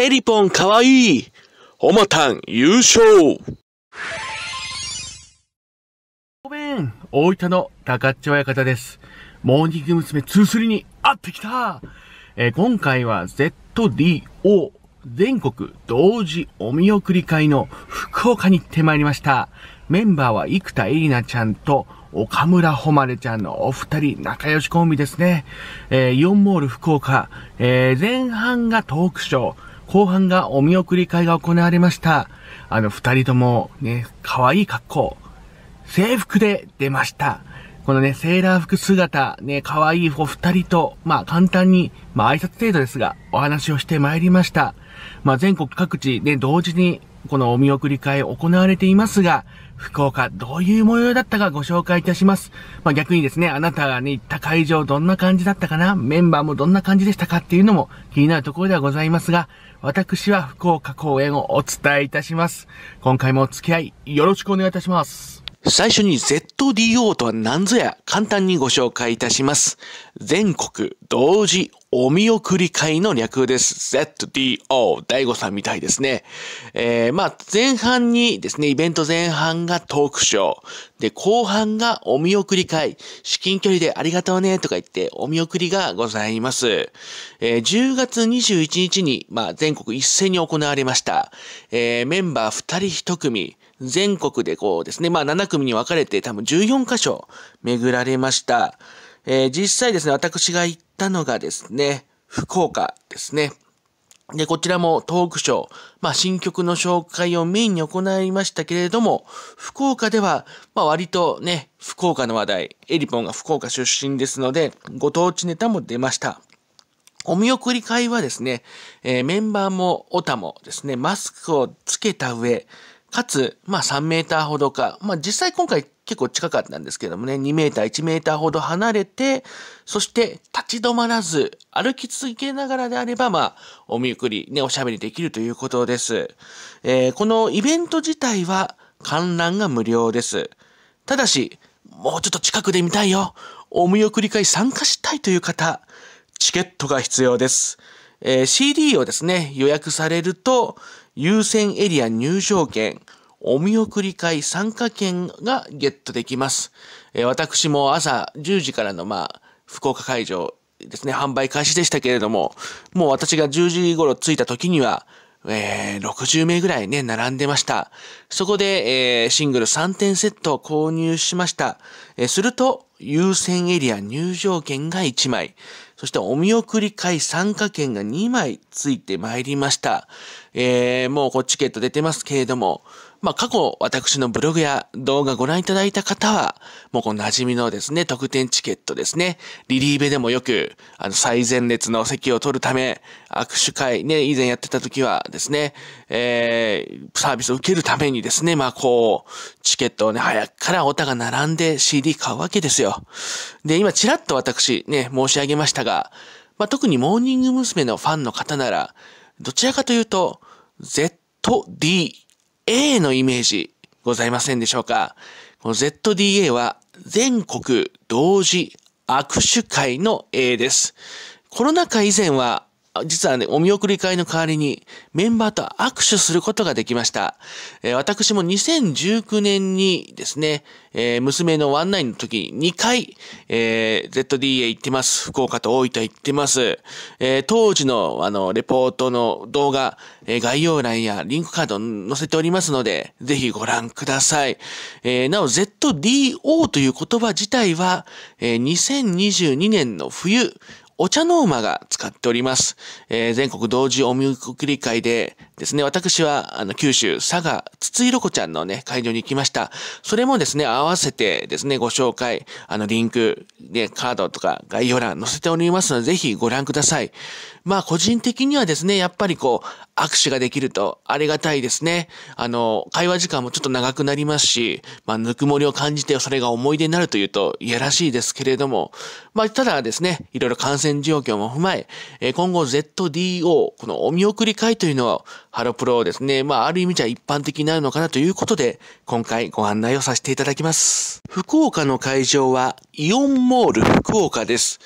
エリポンかわいいおまたん優勝ごめん大分の高っち親方です。モーニング娘。2-3に会ってきたえー、今回は ZDO 全国同時お見送り会の福岡に行ってまいりました。メンバーは生田絵里奈ちゃんと岡村誉ちゃんのお二人仲良しコンビですね。えー、イオンモール福岡、えー、前半がトークショー、後半がお見送り会が行われました。あの、二人とも、ね、可愛い格好、制服で出ました。このね、セーラー服姿、ね、可愛いお二人と、まあ簡単に、まあ挨拶程度ですが、お話をしてまいりました。まあ全国各地で、ね、同時に、このお見送り会行われていますが、福岡、どういう模様だったかご紹介いたします。まあ、逆にですね、あなたがね、行った会場どんな感じだったかなメンバーもどんな感じでしたかっていうのも気になるところではございますが、私は福岡公演をお伝えいたします。今回もお付き合いよろしくお願いいたします。最初に ZDO とは何ぞや簡単にご紹介いたします。全国同時お見送り会の略です。ZDO、大悟さんみたいですね。えー、まあ、前半にですね、イベント前半がトークショー。で、後半がお見送り会。至近距離でありがとうねとか言ってお見送りがございます。えー、10月21日に、まあ、全国一斉に行われました。えー、メンバー2人1組。全国でこうですね、まあ7組に分かれて多分14箇所巡られました。えー、実際ですね、私が行ったのがですね、福岡ですね。で、こちらもトークショー、まあ新曲の紹介をメインに行いましたけれども、福岡では、まあ割とね、福岡の話題、エリポンが福岡出身ですので、ご当地ネタも出ました。お見送り会はですね、えー、メンバーもオタもですね、マスクをつけた上、かつ、まあ3メーターほどか、まあ実際今回結構近かったんですけどもね、2メーター、1メーターほど離れて、そして立ち止まらず、歩き続けながらであれば、まあ、お見送り、ね、おしゃべりできるということです。えー、このイベント自体は観覧が無料です。ただし、もうちょっと近くで見たいよ。お見送り会参加したいという方、チケットが必要です。えー、CD をですね、予約されると、優先エリア入場券、お見送り会参加券がゲットできます。えー、私も朝10時からの、まあ、福岡会場ですね、販売開始でしたけれども、もう私が10時頃着いた時には、えー、60名ぐらいね、並んでました。そこで、えー、シングル3点セットを購入しました。えー、すると、優先エリア入場券が1枚。そしてお見送り会参加券が2枚ついてまいりました。えー、もうこうチケット出てますけれども、まあ、過去私のブログや動画ご覧いただいた方は、もうこの馴染みのですね、特典チケットですね、リリーベでもよく、あの、最前列の席を取るため、握手会ね、以前やってた時はですね、えー、サービスを受けるためにですね、まあ、こう、チケットをね、早くからオタが並んで CD 買うわけですよ。で、今、ちらっと私ね、申し上げましたが、まあ、特にモーニング娘。のファンの方なら、どちらかというと、ZD A のイメージございませんでしょうかこの ZDA は全国同時握手会の A です。コロナ禍以前は実はね、お見送り会の代わりにメンバーと握手することができました。えー、私も2019年にですね、えー、娘のワンナインの時に2回、えー、ZD へ行ってます。福岡と大分行ってます。え当時のあの、レポートの動画、え概要欄やリンクカード載せておりますので、ぜひご覧ください。えなお ZDO という言葉自体は、え2022年の冬、お茶の馬が使っております。えー、全国同時お見送り会でですね、私は、あの、九州、佐賀、筒井ろ子ちゃんのね、会場に行きました。それもですね、合わせてですね、ご紹介、あの、リンク、ね、カードとか概要欄載せておりますので、ぜひご覧ください。まあ個人的にはですね、やっぱりこう、握手ができるとありがたいですね。あの、会話時間もちょっと長くなりますし、まあぬくもりを感じてそれが思い出になるというと、いやらしいですけれども、まあただですね、いろいろ感染状況も踏まえ、え今後 ZDO、このお見送り会というのは、ハロプロをですね、まあある意味じゃ一般的になるのかなということで、今回ご案内をさせていただきます。福岡の会場はイオンモール福岡です。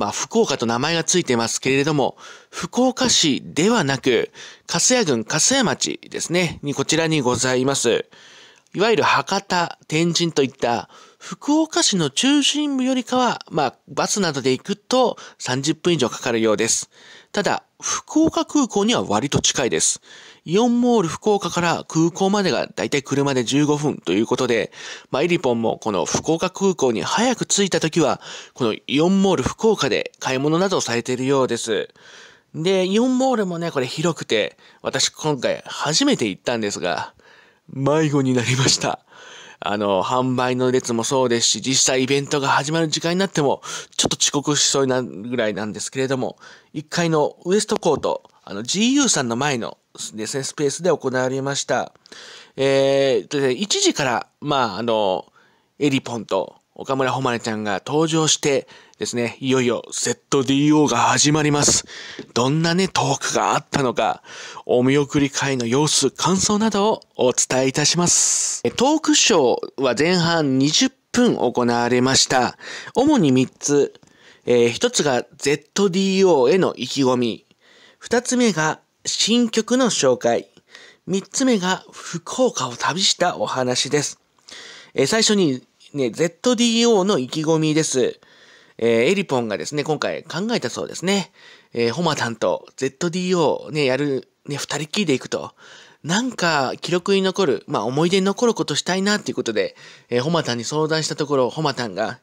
まあ、福岡と名前がついてますけれども、福岡市ではなく、粕谷郡粕谷町ですね、にこちらにございます。いわゆる博多、天神といった福岡市の中心部よりかは、まあ、バスなどで行くと30分以上かかるようです。ただ、福岡空港には割と近いです。イオンモール福岡から空港までがだいたい車で15分ということで、まあ、エリポンもこの福岡空港に早く着いた時は、このイオンモール福岡で買い物などをされているようです。で、イオンモールもね、これ広くて、私今回初めて行ったんですが、迷子になりました。あの、販売の列もそうですし、実際イベントが始まる時間になっても、ちょっと遅刻しそうになるぐらいなんですけれども、1階のウエストコート、あの GU さんの前のですね、スペースで行われました。えー、と1時から、まあ、あの、エリポンと岡村誉ちゃんが登場してですね、いよいよ ZDO が始まります。どんなね、トークがあったのか、お見送り会の様子、感想などをお伝えいたします。トークショーは前半20分行われました。主に3つ。えー、1つが ZDO への意気込み。2つ目が新曲の紹介。三つ目が福岡を旅したお話です。えー、最初にね、ZDO の意気込みです。えー、エリポンがですね、今回考えたそうですね。えー、ホマタンと ZDO ね、やる、ね、二人きりで行くと。なんか記録に残る、まあ思い出に残ることしたいなっていうことで、えー、ホマタンに相談したところ、ホマタンが、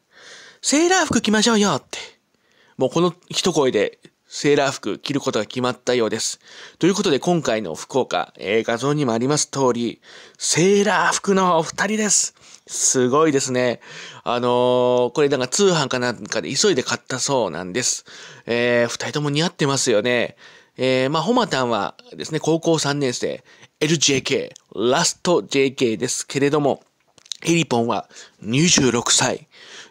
セーラー服着ましょうよって。もうこの一声でセーラー服着ることが決まったようです。ということで今回の福岡、えー、画像にもあります通り、セーラー服のお二人です。すごいですね。あのー、これなんか通販かなんかで急いで買ったそうなんです。えー、二人とも似合ってますよね。えー、まあ、ほまたんはですね、高校3年生、LJK、ラスト JK ですけれども、ヘリポンは26歳、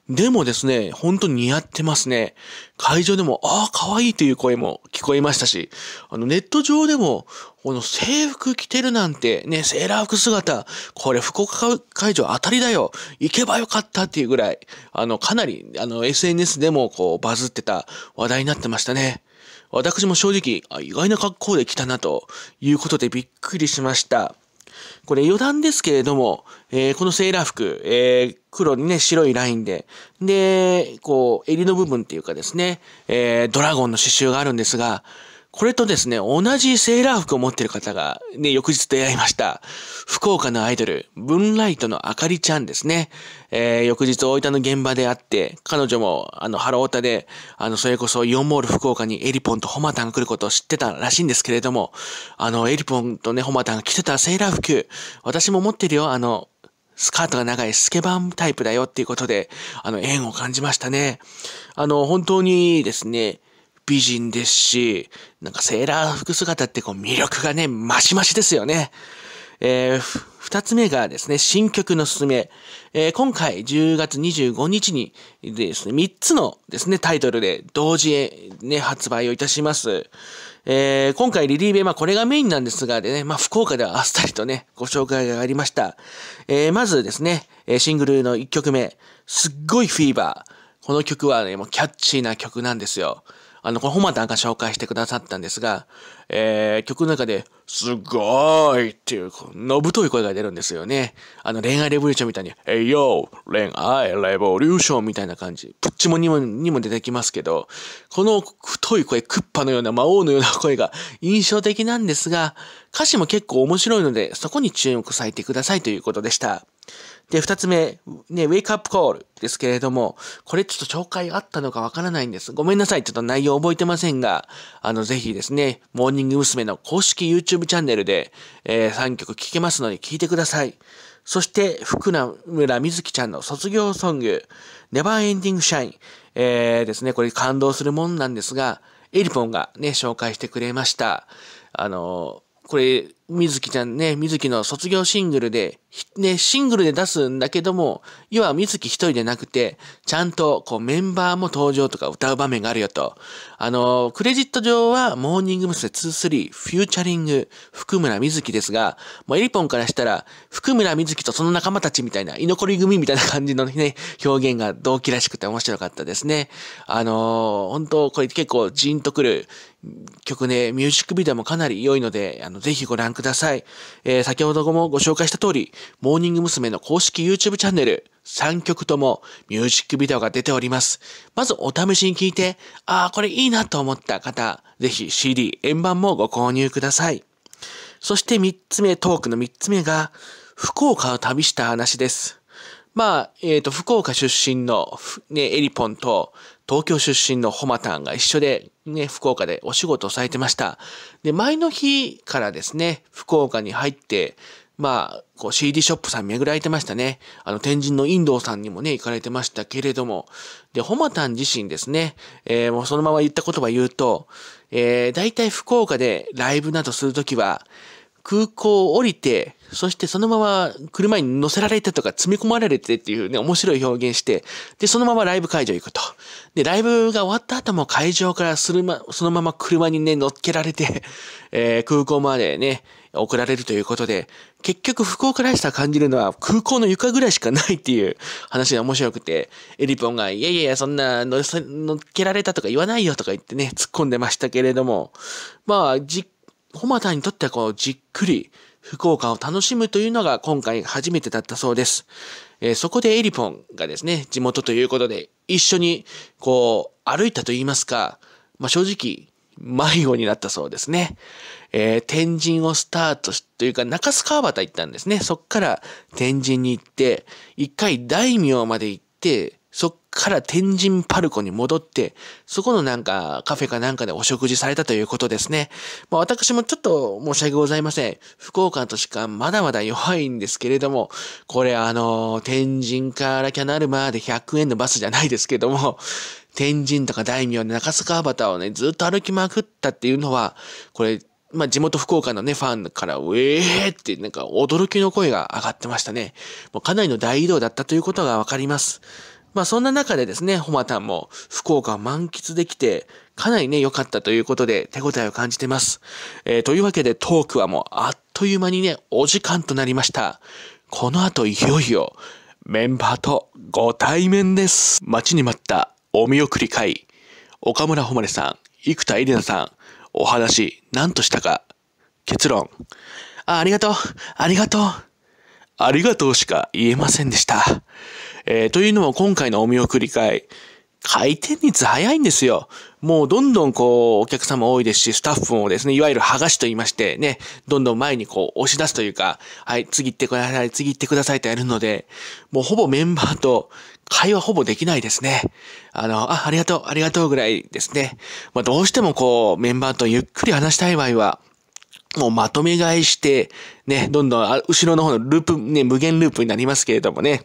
でもですね、本当に似合ってますね。会場でも、ああ、可愛いという声も聞こえましたし、あの、ネット上でも、この制服着てるなんて、ね、セーラー服姿、これ福岡会場当たりだよ、行けばよかったっていうぐらい、あの、かなり、あの、SNS でもこう、バズってた話題になってましたね。私も正直、意外な格好で来たなということでびっくりしました。これ余談ですけれども、えー、このセーラー服、えー、黒にね、白いラインで、で、こう、襟の部分っていうかですね、えー、ドラゴンの刺繍があるんですが、これとですね、同じセーラー服を持ってる方がね、翌日出会いました。福岡のアイドル、ブンライトのあかりちゃんですね。えー、翌日大分の現場で会って、彼女もあの、ハロータで、あの、それこそンモール福岡にエリポンとホマタン来ることを知ってたらしいんですけれども、あの、エリポンとね、ホマタンが着てたセーラー服、私も持ってるよ、あの、スカートが長いスケバンタイプだよっていうことで、あの、縁を感じましたね。あの、本当にですね、美人ですし、なんかセーラー服姿ってこう魅力がね、ましましですよね。えー、二つ目がですね、新曲のすすめ。えー、今回10月25日にですね、三つのですね、タイトルで同時ね、発売をいたします。えー、今回リリーベ、まあこれがメインなんですが、でね、まあ福岡ではあっさりとね、ご紹介がありました。えー、まずですね、シングルの一曲目、すっごいフィーバー。この曲はね、もうキャッチーな曲なんですよ。あの、このホマダンが紹介してくださったんですが、えー、曲の中で、すごーいっていう、のぶとい声が出るんですよね。あの、恋愛レボリューションみたいに、えいよ恋愛レボリューションみたいな感じ。プッチもにも、にも出てきますけど、この太い声、クッパのような、魔王のような声が印象的なんですが、歌詞も結構面白いので、そこに注目されてくださいということでした。で、二つ目、ね、ウェイクアップコールですけれども、これちょっと紹介あったのかわからないんです。ごめんなさい。ちょっと内容覚えてませんが、あの、ぜひですね、モーニング娘。の公式 YouTube チャンネルで、えー、3曲聴けますので聴いてください。そして、福南村みずきちゃんの卒業ソング、ネバーエンディングシャイン。えー、ですね、これ感動するもんなんですが、エリポンがね、紹介してくれました。あのー、これ、水木ちゃんね、水木の卒業シングルで、ね、シングルで出すんだけども、要は水木一人でなくて、ちゃんと、こう、メンバーも登場とか歌う場面があるよと。あの、クレジット上は、モーニング娘。2-3、フューチャリング、福村水木ですが、もうエリポンからしたら、福村水木とその仲間たちみたいな、居残り組みたいな感じのね、表現が同期らしくて面白かったですね。あの、本当これ結構ジーンとくる曲ね、ミュージックビデオもかなり良いので、あの、ぜひご覧ください。えー、先ほどもご紹介した通り、モーニング娘。の公式 YouTube チャンネル、3曲ともミュージックビデオが出ております。まずお試しに聞いて、ああ、これいいなと思った方、ぜひ CD、円盤もご購入ください。そして3つ目、トークの3つ目が、福岡を旅した話です。まあ、えっ、ー、と、福岡出身の、ね、エリポンと、東京出身のホマタンが一緒で、ね、福岡でお仕事をされてました。で、前の日からですね、福岡に入って、まあ、こう CD ショップさん巡られてましたね。あの、天神のインドさんにもね、行かれてましたけれども。で、ホマタン自身ですね、えー、もうそのまま言った言葉言うと、えー、大体福岡でライブなどするときは、空港を降りて、そしてそのまま車に乗せられてとか積み込まれてっていうね、面白い表現して、で、そのままライブ会場行くと。で、ライブが終わった後も会場からするま、そのまま車にね、乗っけられて、えー、空港までね、送られるということで、結局福岡らしさ感じるのは空港の床ぐらいしかないっていう話が面白くて、エリポンが、いやいやいや、そんな乗っけられたとか言わないよとか言ってね、突っ込んでましたけれども、まあ、実駒田にとってはこうじっくり福岡を楽しむというのが今回初めてだったそうです。えー、そこでエリポンがですね、地元ということで一緒にこう歩いたと言いますか、まあ、正直迷子になったそうですね。えー、天神をスタートし、というか中洲川端行ったんですね。そっから天神に行って、一回大名まで行って、から天神パルコに戻って、そこのなんかカフェかなんかでお食事されたということですね。まあ私もちょっと申し訳ございません。福岡としかまだまだ弱いんですけれども、これあの、天神からキャナルまで100円のバスじゃないですけども、天神とか大名の中須川端をね、ずっと歩きまくったっていうのは、これ、まあ、地元福岡のね、ファンから、ウェーってなんか驚きの声が上がってましたね。もうかなりの大移動だったということがわかります。まあそんな中でですね、ホマタンも福岡を満喫できて、かなりね、良かったということで手応えを感じてます。えー、というわけでトークはもうあっという間にね、お時間となりました。この後いよいよメンバーとご対面です。待ちに待ったお見送り会。岡村れさん、生田絵里奈さん、お話何としたか。結論。あ、ありがとう。ありがとう。ありがとうしか言えませんでした。えー、というのも今回のお見送り会、回転率早いんですよ。もうどんどんこう、お客様多いですし、スタッフもですね、いわゆる剥がしと言いましてね、どんどん前にこう、押し出すというか、はい、次行ってください、次行ってくださいとやるので、もうほぼメンバーと会話ほぼできないですね。あの、あ、ありがとう、ありがとうぐらいですね。まあどうしてもこう、メンバーとゆっくり話したい場合は、もうまとめ買いして、ね、どんどん、後ろの方のループ、ね、無限ループになりますけれどもね。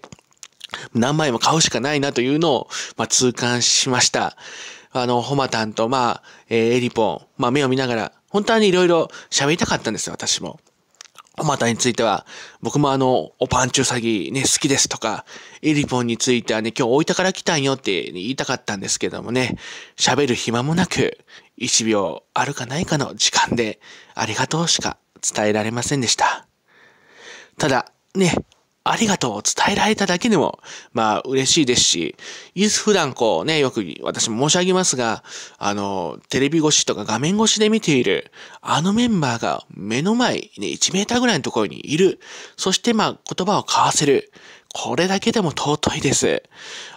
何枚も買うしかないなというのを、まあ、痛感しました。あの、ホマタンと、まあ、えー、エリポン、まあ、目を見ながら、本当にいろいろ喋りたかったんですよ、私も。ホマタンについては、僕もあの、おパンチュウサギね、好きですとか、エリポンについてはね、今日大分から来たんよって言いたかったんですけどもね、喋る暇もなく、1秒あるかないかの時間で、ありがとうしか伝えられませんでした。ただ、ね、ありがとうを伝えられただけでも、まあ嬉しいですし、いつ普段こうね、よく私も申し上げますが、あの、テレビ越しとか画面越しで見ている、あのメンバーが目の前、ね、1メーターぐらいのところにいる。そしてまあ言葉を交わせる。これだけでも尊いです。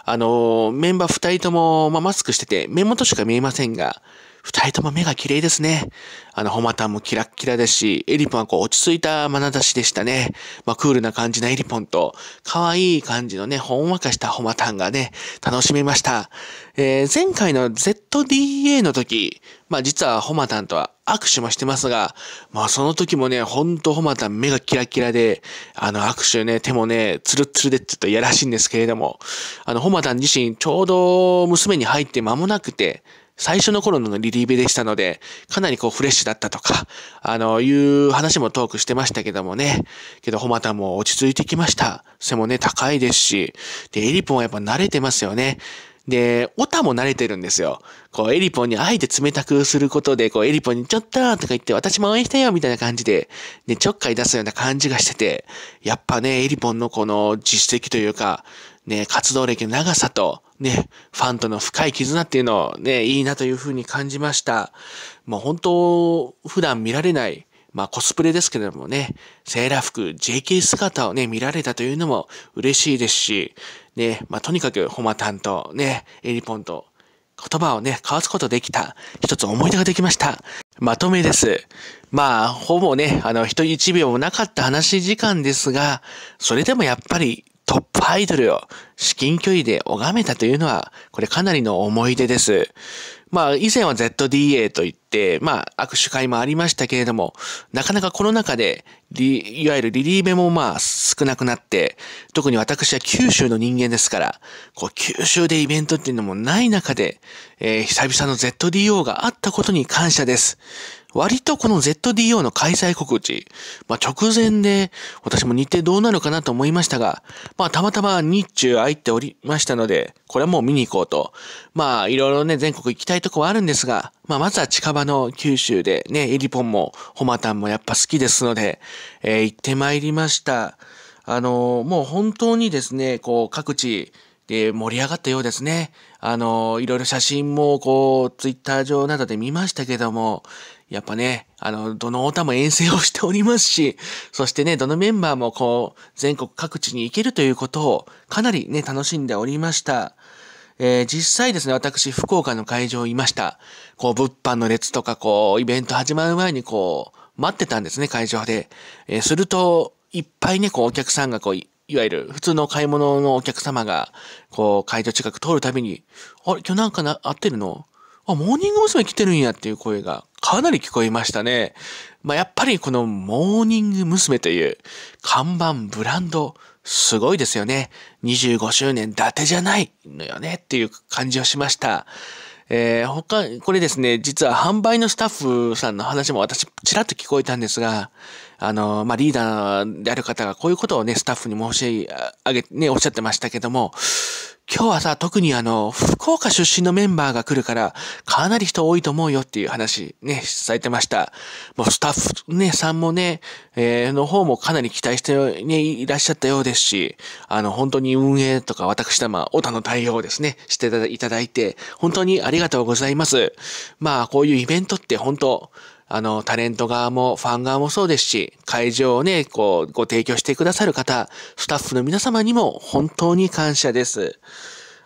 あの、メンバー2人とも、まあ、マスクしてて、目元しか見えませんが、二人とも目が綺麗ですね。あの、ホマタンもキラッキラですし、エリポンはこう落ち着いた眼差しでしたね。まあ、クールな感じのエリポンと、可愛い感じのね、ほんわかしたホマタンがね、楽しめました。えー、前回の ZDA の時、まあ、実はホマタンとは握手もしてますが、まあその時もね、ほんとホマタン目がキラキラで、あの握手ね、手もね、ツルツルでちょっといやらしいんですけれども、あのホマタン自身ちょうど娘に入って間もなくて、最初の頃のリリーベでしたので、かなりこうフレッシュだったとか、あの、いう話もトークしてましたけどもね。けど、ホマタも落ち着いてきました。背もね、高いですし。で、エリポンはやっぱ慣れてますよね。で、オタも慣れてるんですよ。こう、エリポンにあえて冷たくすることで、こう、エリポンにちょっととか言って、私も応援したよみたいな感じで、ね、ちょっかい出すような感じがしてて、やっぱね、エリポンのこの実績というか、ね、活動歴の長さと、ね、ファンとの深い絆っていうのをね、いいなというふうに感じました。もう本当、普段見られない、まあコスプレですけれどもね、セーラー服、JK 姿をね、見られたというのも嬉しいですし、ね、まあとにかくホマタンとね、エリポンと言葉をね、交わすことできた、一つ思い出ができました。まとめです。まあ、ほぼね、あの、人一秒もなかった話時間ですが、それでもやっぱりトップアイドルを至近距離で拝めたというのは、これかなりの思い出です。まあ、以前は ZDA といって、まあ、握手会もありましたけれども、なかなかコロナ禍で、いわゆるリリーベもまあ、少なくなって、特に私は九州の人間ですから、こう、九州でイベントっていうのもない中で、えー、久々の ZDO があったことに感謝です。割とこの ZDO の開催告知、まあ、直前で私も日程どうなるかなと思いましたが、まあ、たまたま日中空いておりましたので、これはもう見に行こうと。まあ、いろいろね、全国行きたいとこはあるんですが、まあ、まずは近場の九州でね、エリポンもホマタンもやっぱ好きですので、えー、行ってまいりました。あのー、もう本当にですね、こう、各地、で、盛り上がったようですね。あの、いろいろ写真も、こう、ツイッター上などで見ましたけども、やっぱね、あの、どの歌も遠征をしておりますし、そしてね、どのメンバーもこう、全国各地に行けるということを、かなりね、楽しんでおりました。えー、実際ですね、私、福岡の会場いました。こう、物販の列とか、こう、イベント始まる前に、こう、待ってたんですね、会場で。えー、すると、いっぱいね、こう、お客さんがこう、いわゆる普通の買い物のお客様が、こう、会場近く通るたびに、あれ、今日なんかな合ってるのあ、モーニング娘。来てるんやっていう声がかなり聞こえましたね。まあ、やっぱりこのモーニング娘。という看板ブランド、すごいですよね。25周年だてじゃないのよねっていう感じをしました。えー、他、これですね、実は販売のスタッフさんの話も私、ちらっと聞こえたんですが、あの、まあ、リーダーである方がこういうことをね、スタッフに申し上げ、ね、おっしゃってましたけども、今日はさ、特にあの、福岡出身のメンバーが来るから、かなり人多いと思うよっていう話ね、されてました。もうスタッフね、さんもね、えー、の方もかなり期待してね、いらっしゃったようですし、あの、本当に運営とか私様、オタの対応をですね、していただいて、本当にありがとうございます。まあ、こういうイベントって本当、あの、タレント側もファン側もそうですし、会場をね、こう、ご提供してくださる方、スタッフの皆様にも本当に感謝です。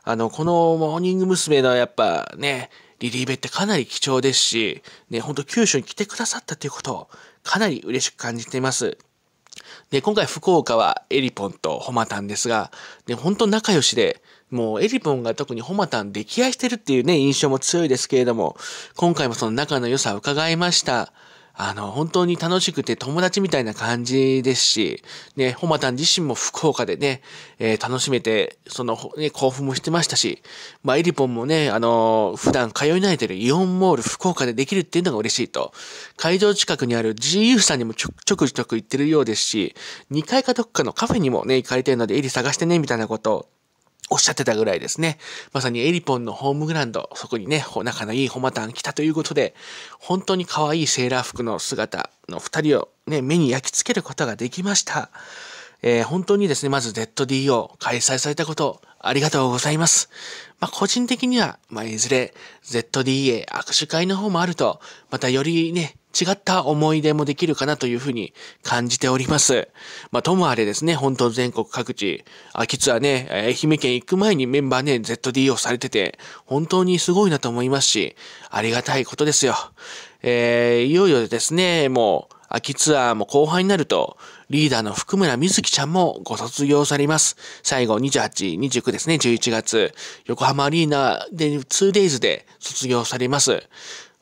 あの、このモーニング娘。のやっぱね、リリーベってかなり貴重ですし、ね、ほんと九州に来てくださったということをかなり嬉しく感じています。で、今回福岡はエリポンとホマタンですが、ね、ほんと仲良しで、もうエリポンが特にホマタン溺愛してるっていうね、印象も強いですけれども、今回もその仲の良さを伺いました。あの、本当に楽しくて友達みたいな感じですし、ね、ホマタン自身も福岡でね、えー、楽しめて、その、ね、興奮もしてましたし、まあ、エリポンもね、あのー、普段通い慣れてるイオンモール福岡でできるっていうのが嬉しいと。会場近くにある GU さんにもちょちょくちょく行ってるようですし、2階かどっかのカフェにもね、行かれてるので、エリ探してね、みたいなことおっしゃってたぐらいですね。まさにエリポンのホームグラウンド、そこにね、仲のいいホマタン来たということで、本当に可愛いセーラー服の姿の二人をね、目に焼き付けることができました。えー、本当にですね、まず ZDO 開催されたこと、ありがとうございます。まあ、個人的には、まあ、いずれ ZDA 握手会の方もあると、またよりね、違った思い出もできるかなというふうに感じております。まあ、ともあれですね、本当全国各地、秋ツアーね、愛媛県行く前にメンバーね、ZD をされてて、本当にすごいなと思いますし、ありがたいことですよ。えー、いよいよですね、もう、秋ツアーも後半になると、リーダーの福村瑞希ちゃんもご卒業されます。最後28、29ですね、11月、横浜アリーナで 2days で卒業されます。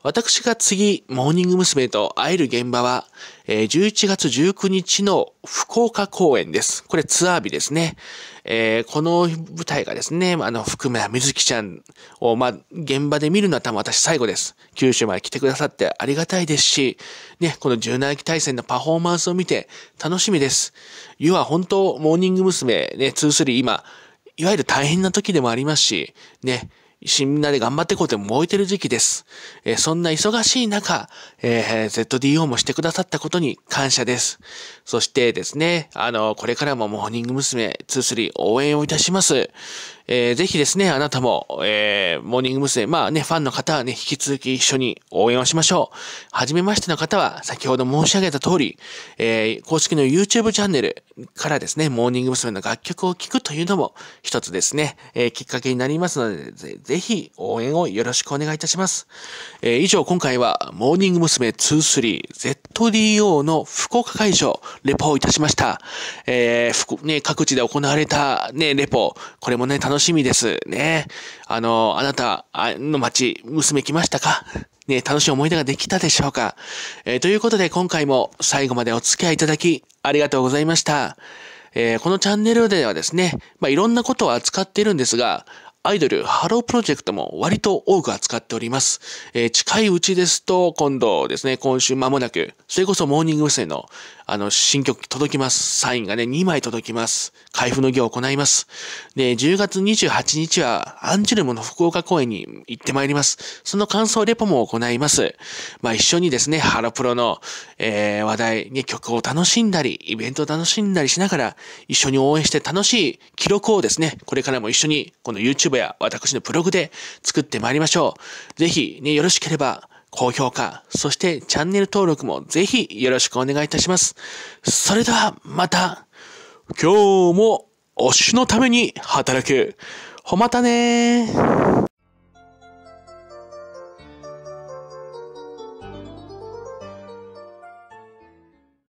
私が次、モーニング娘。と会える現場は、えー、11月19日の福岡公演です。これツアー日ですね。えー、この舞台がですね、あの、福村みずきちゃんを、まあ、現場で見るのは多分私最後です。九州まで来てくださってありがたいですし、ね、この柔軟期対戦のパフォーマンスを見て楽しみです。要は本当、モーニング娘。ね、2-3今、いわゆる大変な時でもありますし、ね、みんなで頑張っていこうと燃えてる時期です。えー、そんな忙しい中、えー、ZDO もしてくださったことに感謝です。そしてですね、あの、これからもモーニング娘。2、3応援をいたします。えー、ぜひですね、あなたも、えー、モーニング娘。まあね、ファンの方はね、引き続き一緒に応援をしましょう。はじめましての方は、先ほど申し上げた通り、えー、公式の YouTube チャンネルからですね、モーニング娘。の楽曲を聴くというのも、一つですね、えー、きっかけになりますのでぜ、ぜひ応援をよろしくお願いいたします。えー、以上、今回は、モーニング娘。23、ZDO の福岡会場、レポをいたしました。えー、ね、各地で行われた、ね、レポ、これもね、楽し楽しみです。ねあの、あなたの町、娘来ましたかね楽しい思い出ができたでしょうか、えー、ということで今回も最後までお付き合いいただきありがとうございました。えー、このチャンネルではですね、まあ、いろんなことを扱っているんですが、アイドルハロープロジェクトも割と多く扱っております。えー、近いうちですと、今度ですね、今週間もなく、それこそモーニング娘。のあの、新曲届きます。サインがね、2枚届きます。開封の儀を行います。で、10月28日は、アンジュルムの福岡公演に行ってまいります。その感想レポも行います。まあ、一緒にですね、ハロプロの、えー、話題に曲を楽しんだり、イベントを楽しんだりしながら、一緒に応援して楽しい記録をですね、これからも一緒に、この YouTube や私のブログで作ってまいりましょう。ぜひ、ね、よろしければ、高評価、そしてチャンネル登録もぜひよろしくお願いいたします。それではまた、今日も推しのために働く。ほまたね